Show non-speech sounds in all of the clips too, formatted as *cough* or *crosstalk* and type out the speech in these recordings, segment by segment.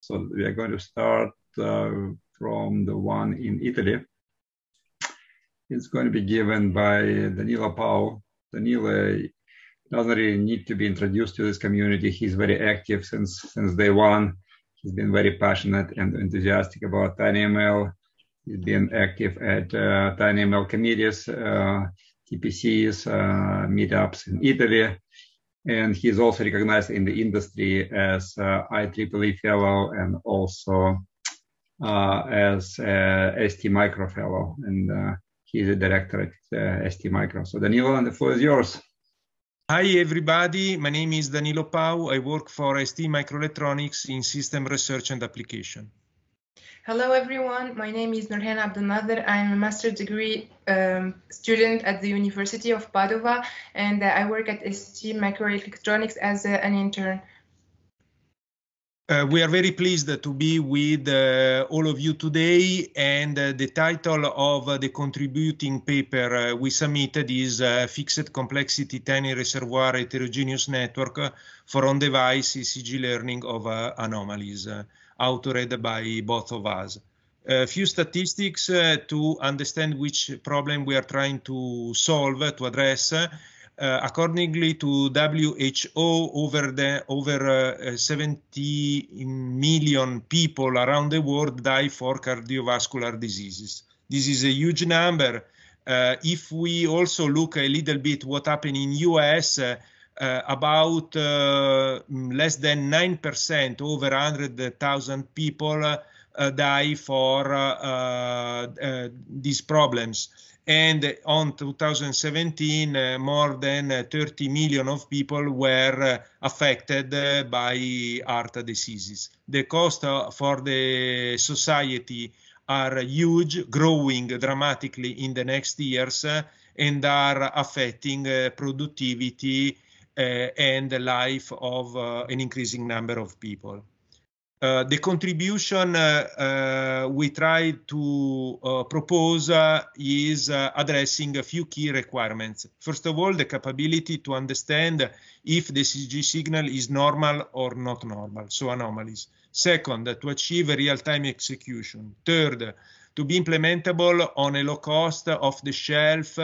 So we are going to start uh, from the one in Italy. It's going to be given by Danilo Pau. Danilo doesn't really need to be introduced to this community. He's very active since since day one. He's been very passionate and enthusiastic about TinyML. He's been active at uh, TinyML committees, uh, TPCs, uh, meetups in Italy and he's also recognized in the industry as uh, IEEE fellow and also uh, as uh, ST Micro fellow, and uh, he's a director at uh, ST Micro. So Danilo, and the floor is yours. Hi everybody, my name is Danilo Pau. I work for ST Microelectronics in system research and application. Hello, everyone. My name is Nurhan Abdelnader. I'm a master's degree um, student at the University of Padova, and uh, I work at ST Microelectronics as uh, an intern. Uh, we are very pleased to be with uh, all of you today and uh, the title of uh, the contributing paper uh, we submitted is uh, Fixed Complexity Tiny Reservoir Heterogeneous Network for On-Device ECG Learning of Anomalies outread by both of us. A few statistics uh, to understand which problem we are trying to solve, to address. Uh, accordingly to WHO, over the over uh, uh, 70 million people around the world die for cardiovascular diseases. This is a huge number. Uh, if we also look a little bit what happened in US, uh, uh, about uh, mm, less than 9% over 100,000 people uh, die for uh, uh, these problems. And on 2017, more than 30 million of people were affected by heart diseases. The cost for the society are huge, growing dramatically in the next years, uh, and are affecting uh, productivity uh, and the life of uh, an increasing number of people. Uh, the contribution uh, uh, we try to uh, propose is addressing a few key requirements. First of all, the capability to understand if the CG signal is normal or not normal, so anomalies. Second, to achieve real-time execution. Third, to be implementable on a low cost, off-the-shelf,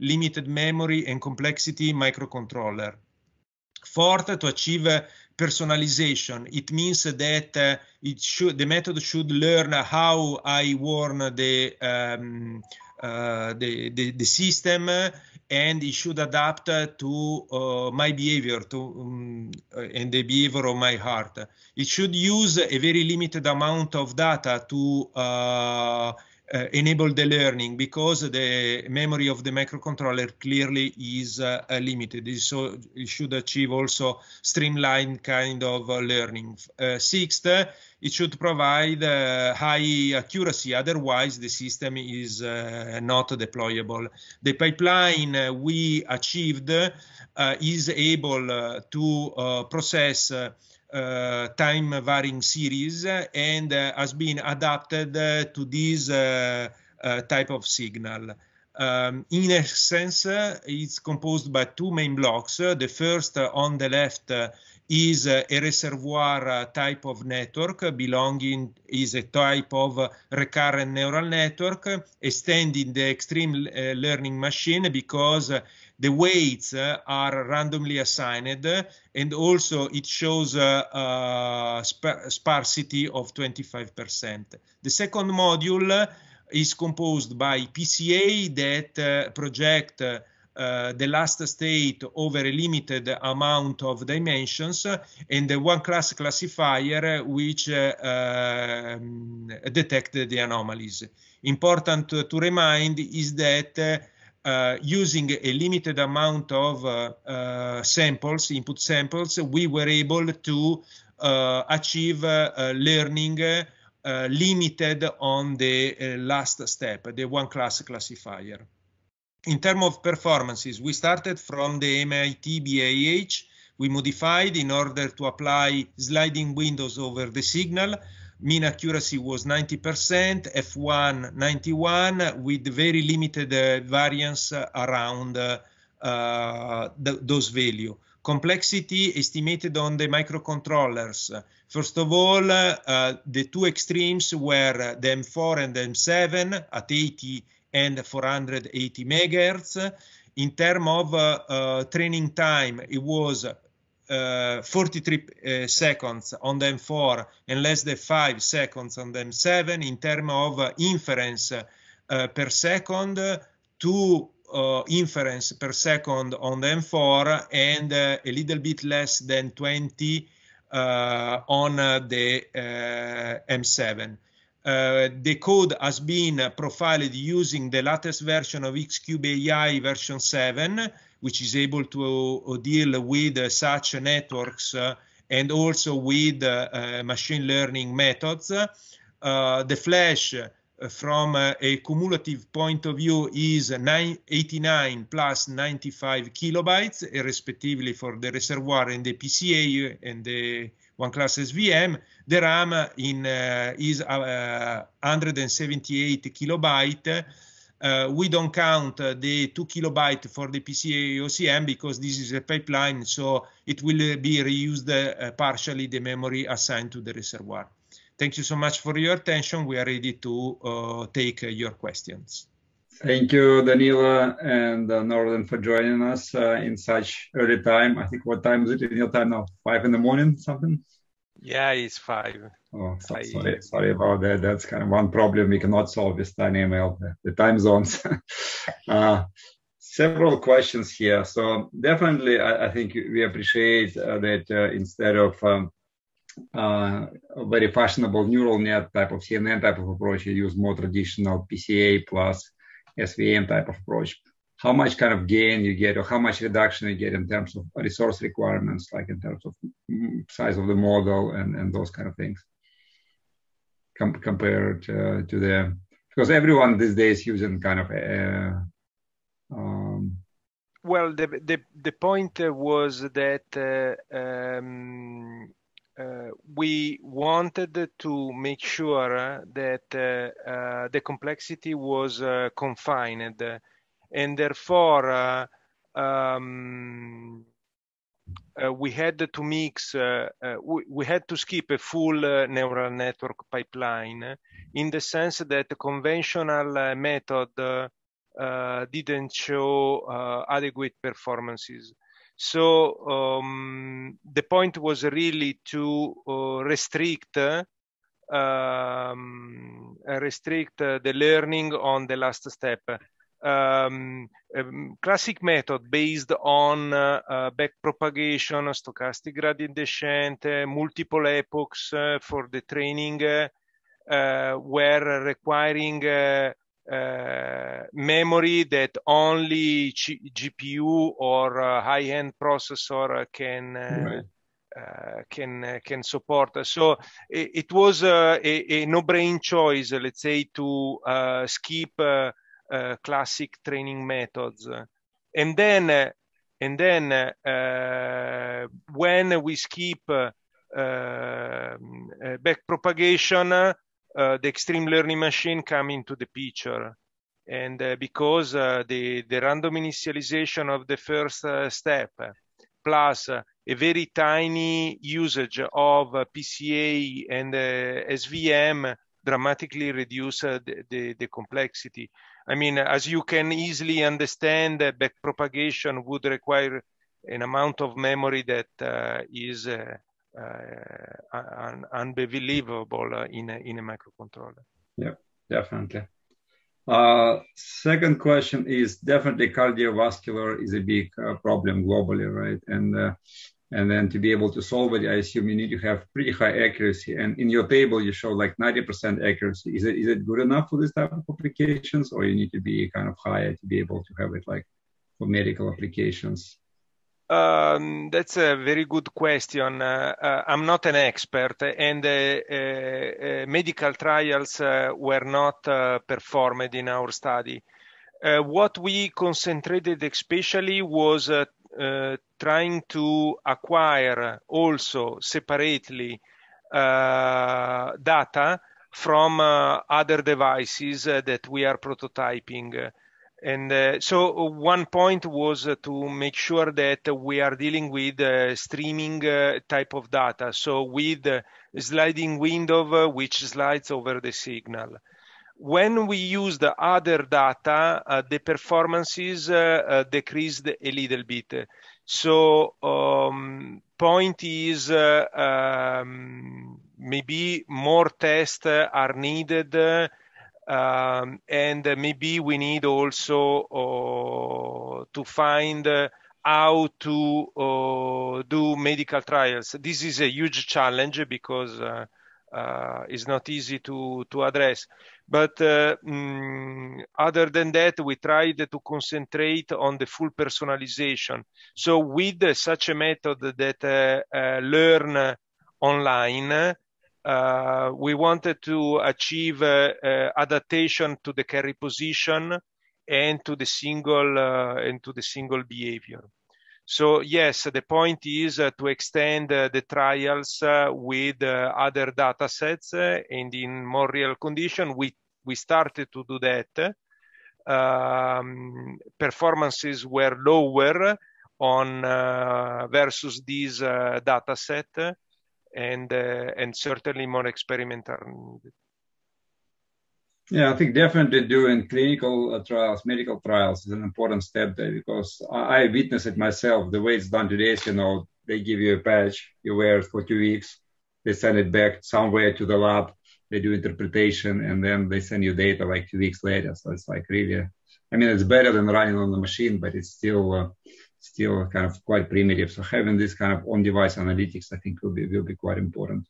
limited memory and complexity microcontroller. Fourth, to achieve personalization, it means that uh, it should the method should learn how I warn the um, uh, the, the, the, system and it should adapt to uh, my behavior to um, uh, and the behavior of my heart. It should use a very limited amount of data to uh, uh, enable the learning because the memory of the microcontroller clearly is uh, limited. So it should achieve also streamlined kind of uh, learning. Uh, sixth, uh, it should provide uh, high accuracy. Otherwise, the system is not deployable. The pipeline we achieved is able to process uh, time varying series and uh, has been adapted uh, to this uh, uh, type of signal. Um, in essence, uh, it's composed by two main blocks. the first on the left is a reservoir type of network belonging is a type of recurrent neural network extending the extreme learning machine because the weights uh, are randomly assigned, and also it shows uh, uh, a, sparsity of 25%. The second module is composed by PCA that project uh, the last state over a limited amount of dimensions and the one class classifier which uh, um, detect the anomalies. Important to remind is that uh, using a limited amount of uh, uh, samples, input samples, we were able to uh, achieve uh, learning uh, limited on the last step, the one class classifier. In terms of performances, we started from the MIT BAH. We modified in order to apply sliding windows over the signal mean accuracy was 90%, F1 91, with very limited uh, variance around uh, th those values. Complexity estimated on the microcontrollers. First of all, uh, the two extremes were the M4 and the M7 at 80 and 480 megahertz. In terms of uh, uh, training time, it was uh, 43 uh, seconds on the m 4 and less than 5 seconds on the m 7 in terms of uh, inference uh, per second to uh, inference per second on the m 4 and a little bit less than 20 on the M7. the code has been profiled using the latest version of Xcube AI version 7 which is able to uh, deal with uh, such networks uh, and also with machine learning methods. the Flash from a cumulative point of view is 89 plus 95 kilobytes, respectively for the reservoir and the PCA and the one class SVM. The RAM in uh, is uh, 178 kilobyte uh, we don't count uh, the 2 kilobyte for the PCA OCM because this is a pipeline, so it will uh, be reused partially the memory assigned to the reservoir. Thank you so much for your attention. We are ready to take your questions. Thank you, Danilo and uh, Northern, for joining us uh, in such early time. I think what time is it in your time now? Five in the morning, something? Yeah, it's five. Oh, so, I, sorry, sorry about that. That's kind of one problem we cannot solve with TinyML, the time zones. *laughs* uh, several questions here. So definitely, I, I think we appreciate uh, that uh, instead of um, uh, a very fashionable neural net type of CNN type of approach, you use more traditional PCA plus SVM type of approach. How much kind of gain you get, or how much reduction you get in terms of resource requirements, like in terms of mm, size of the model and, and those kind of things? com- compared uh, to the because everyone these days using kind of uh, um... well the, the the point uh, was that uh, um, uh, we wanted to make sure uh, that the complexity was confined and therefore um, uh, we had to mix, uh, uh, we, we, had to skip a full uh, neural network pipeline in the sense that the conventional uh, method didn't show adequate performances. So um, the point was really to restrict um, restrict the learning on the last step. Um, um, classic method based on uh, uh, backpropagation, stochastic gradient descent, uh, multiple epochs uh, for the training uh, uh, were requiring memory that only G GPU or high-end processor can right. Uh, can uh, can support. So it, it was uh, a, a no-brain choice, let's say, to skip Eh, classic training methods. And then, and then eh, when we skip eh, back propagation, uh, the extreme learning machine come into the picture. And uh, because uh, the, the random initialization of the first step plus a very tiny usage of PCA and SVM dramatically reduce uh, the, the, the, complexity. I mean, as you can easily understand, uh, backpropagation would require an amount of memory that uh, is uh, un- unbelievable in a, in a microcontroller. Yeah, definitely. Uh, second question is definitely cardiovascular is a big uh, problem globally, right? And uh, and then to be able to solve it, I assume you need to have pretty high accuracy. And in your table, you show like 90% accuracy. Is it is it good enough for this type of applications, or you need to be kind of higher to be able to have it like for medical applications? Um, that's a very good question. Uh, uh, I'm not an expert, and uh, uh, uh medical trials uh, were not performed in our study. what we concentrated especially was uh, trying to acquire also separately uh, data from uh, other devices that we are prototyping. And uh, so one point was to make sure that we are dealing with uh, streaming type of data. So with sliding window, which slides over the signal. When we use the other data, uh, the performances uh, uh, decreased a little bit. So um, point is uh, um, maybe more tests are needed um, and maybe we need also uh, to find how to do medical trials. This is a huge challenge because it's not easy to, to address. But uh, mm, other than that, we tried to concentrate on the full personalization. So with uh, such a method that uh, uh, learn online, uh, we wanted to achieve adaptation to the carry position and to the single and to the single behavior. So yes, the point is uh, to extend uh, the trials uh, with other data sets and in more real condition with we started to do that. Um, performances were lower on uh, versus this uh, data set and uh, and certainly more experimental needed. Yeah, I think definitely doing clinical uh, trials, medical trials is an important step there because I, I witnessed it myself. The way it's done today is, you know, they give you a patch, you wear it for two weeks, they send it back somewhere to the lab, they do interpretation and then they send you data like two weeks later. So it's like really, I mean, it's better than running on the machine, but it's still uh, still kind of quite primitive. So having this kind of on-device analytics, I think, will be will be quite important.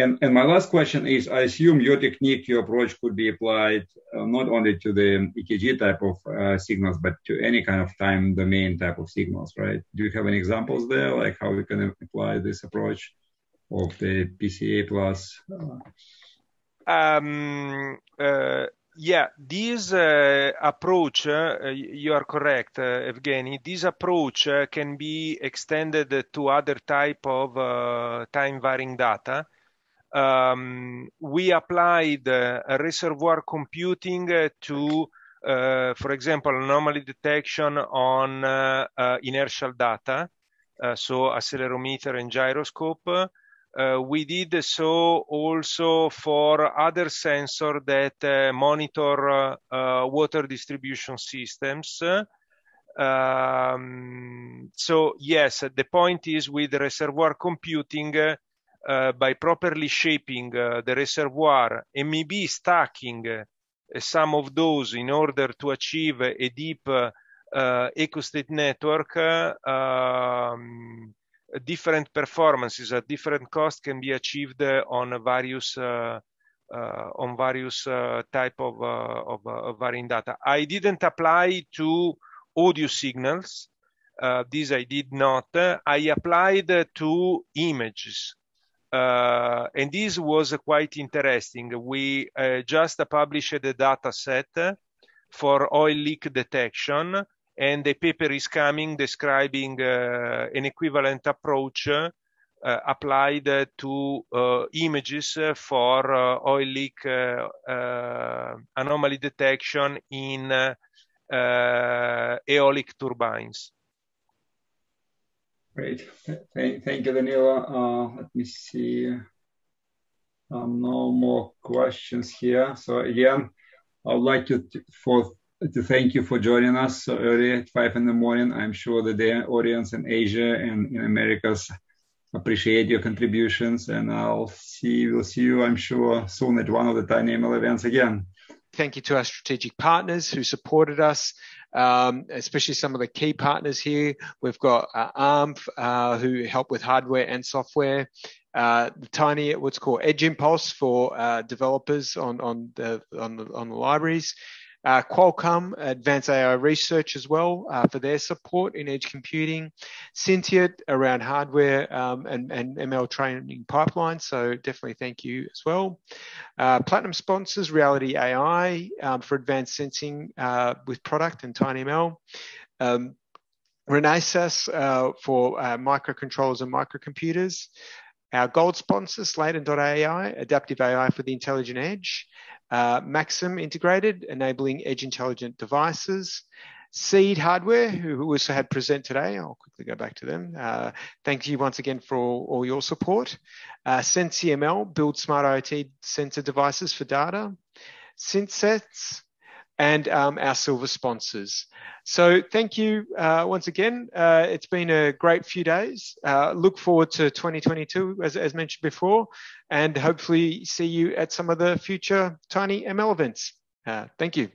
And and my last question is: I assume your technique, your approach, could be applied uh, not only to the EKG type of uh, signals, but to any kind of time domain type of signals, right? Do you have any examples there, like how we can apply this approach of the PCA plus? Uh, um, uh, yeah, this uh, approach, uh, you are correct, uh, Evgeny, this approach uh, can be extended to other type of uh, time-varying data. Um, we applied reservoir computing to, for example, anomaly detection on inertial data, so accelerometer and gyroscope, uh, we did so also for other sensor that uh, monitor uh, uh, water distribution systems. Um, so yes, the point is with reservoir computing, uh, uh, by properly shaping the reservoir and maybe stacking some of those in order to achieve a deep ecostate network, um, different performances at different cost can be achieved uh, on various uh, uh, on various type of, of, of, varying data. I didn't apply to audio signals. this I did not. I applied to images. Uh, and this was quite interesting. We uh, just published a data set for oil leak detection and the paper is coming describing uh, an equivalent approach uh, applied uh, to images for uh, oil leak uh, uh, anomaly detection in eolic turbines. Great. Th thank you, Danilo. let me see. no more questions here. So again, I would like to, for to thank you for joining us so uh, early at five in the morning. I'm sure that the audience in Asia and in Americas appreciate your contributions, and I'll see we'll see you, I'm sure, soon at one of the Dynamo events again. Thank you to our strategic partners who supported us, um, especially some of the key partners here. We've got uh, ARM, uh, who help with hardware and software, uh, Tiny, what's called Edge Impulse for uh, developers on on the, on the on the libraries. Uh, Qualcomm Advanced AI Research as well uh, for their support in edge computing. Syntiat around hardware um, and, and, ML training pipelines. So definitely thank you as well. Uh, platinum sponsors Reality AI um, for advanced sensing uh, with product and TinyML. Um, Renesas uh, for uh, microcontrollers and microcomputers. Our gold sponsors, Sladen.ai, adaptive AI for the intelligent edge, uh, Maxim Integrated, enabling edge intelligent devices, Seed Hardware, who also had present today. I'll quickly go back to them. Uh, thank you once again for all, all your support. Uh, SenseML, build smart IoT sensor devices for data. Synsets, and um, our silver sponsors. So, thank you uh, once again. Uh, it's been a great few days. Uh, look forward to 2022, as, as, mentioned before, and hopefully see you at some of the future Tiny ML events. Uh, thank you.